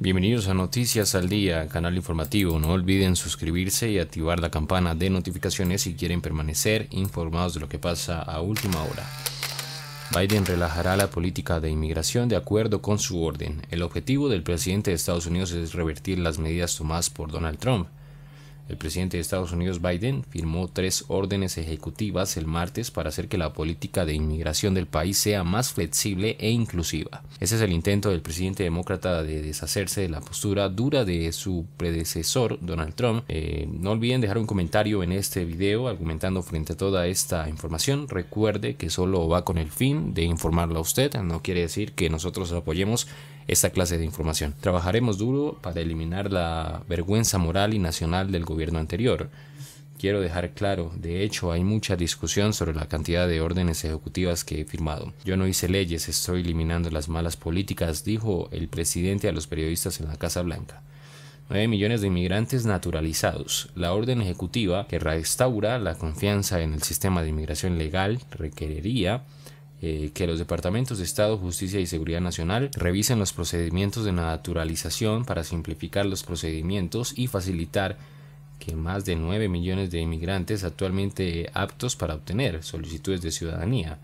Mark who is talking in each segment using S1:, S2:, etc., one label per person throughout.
S1: Bienvenidos a Noticias al Día, canal informativo. No olviden suscribirse y activar la campana de notificaciones si quieren permanecer informados de lo que pasa a última hora. Biden relajará la política de inmigración de acuerdo con su orden. El objetivo del presidente de Estados Unidos es revertir las medidas tomadas por Donald Trump el presidente de Estados Unidos Biden firmó tres órdenes ejecutivas el martes para hacer que la política de inmigración del país sea más flexible e inclusiva. Ese es el intento del presidente demócrata de deshacerse de la postura dura de su predecesor Donald Trump. Eh, no olviden dejar un comentario en este video argumentando frente a toda esta información. Recuerde que solo va con el fin de informarla a usted, no quiere decir que nosotros apoyemos esta clase de información. Trabajaremos duro para eliminar la vergüenza moral y nacional del gobierno anterior. Quiero dejar claro, de hecho hay mucha discusión sobre la cantidad de órdenes ejecutivas que he firmado. Yo no hice leyes, estoy eliminando las malas políticas, dijo el presidente a los periodistas en la Casa Blanca. 9 millones de inmigrantes naturalizados. La orden ejecutiva que restaura la confianza en el sistema de inmigración legal requeriría eh, que los departamentos de Estado, Justicia y Seguridad Nacional revisen los procedimientos de naturalización para simplificar los procedimientos y facilitar que más de 9 millones de inmigrantes actualmente aptos para obtener solicitudes de ciudadanía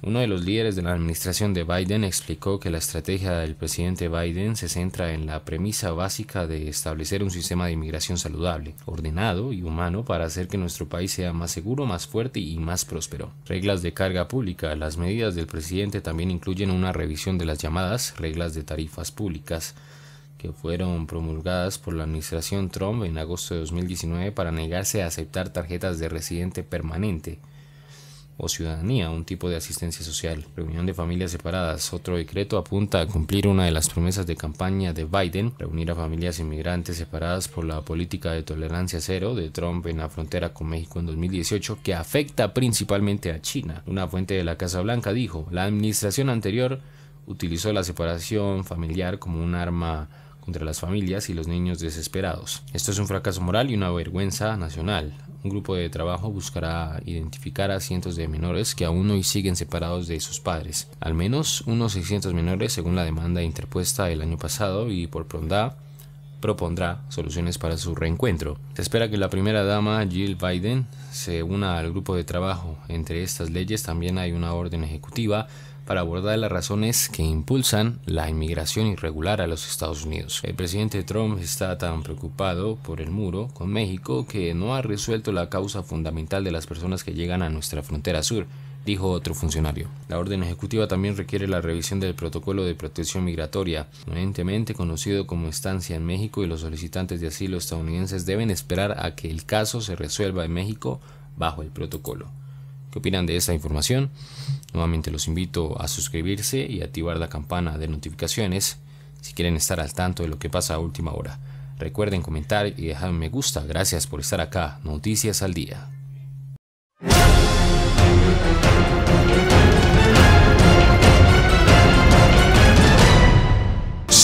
S1: uno de los líderes de la administración de Biden explicó que la estrategia del presidente Biden se centra en la premisa básica de establecer un sistema de inmigración saludable, ordenado y humano para hacer que nuestro país sea más seguro, más fuerte y más próspero. Reglas de carga pública. Las medidas del presidente también incluyen una revisión de las llamadas reglas de tarifas públicas que fueron promulgadas por la administración Trump en agosto de 2019 para negarse a aceptar tarjetas de residente permanente o ciudadanía, un tipo de asistencia social. Reunión de familias separadas. Otro decreto apunta a cumplir una de las promesas de campaña de Biden, reunir a familias inmigrantes separadas por la política de tolerancia cero de Trump en la frontera con México en 2018, que afecta principalmente a China. Una fuente de la Casa Blanca dijo, la administración anterior utilizó la separación familiar como un arma contra las familias y los niños desesperados. Esto es un fracaso moral y una vergüenza nacional un grupo de trabajo buscará identificar a cientos de menores que aún hoy siguen separados de sus padres, al menos unos 600 menores según la demanda interpuesta el año pasado y por Prondá propondrá soluciones para su reencuentro. Se espera que la primera dama, Jill Biden, se una al grupo de trabajo. Entre estas leyes también hay una orden ejecutiva para abordar las razones que impulsan la inmigración irregular a los Estados Unidos. El presidente Trump está tan preocupado por el muro con México que no ha resuelto la causa fundamental de las personas que llegan a nuestra frontera sur, dijo otro funcionario. La orden ejecutiva también requiere la revisión del protocolo de protección migratoria, evidentemente conocido como estancia en México, y los solicitantes de asilo estadounidenses deben esperar a que el caso se resuelva en México bajo el protocolo. ¿Qué opinan de esta información? Nuevamente los invito a suscribirse y activar la campana de notificaciones si quieren estar al tanto de lo que pasa a última hora. Recuerden comentar y dejar me gusta. Gracias por estar acá. Noticias al día.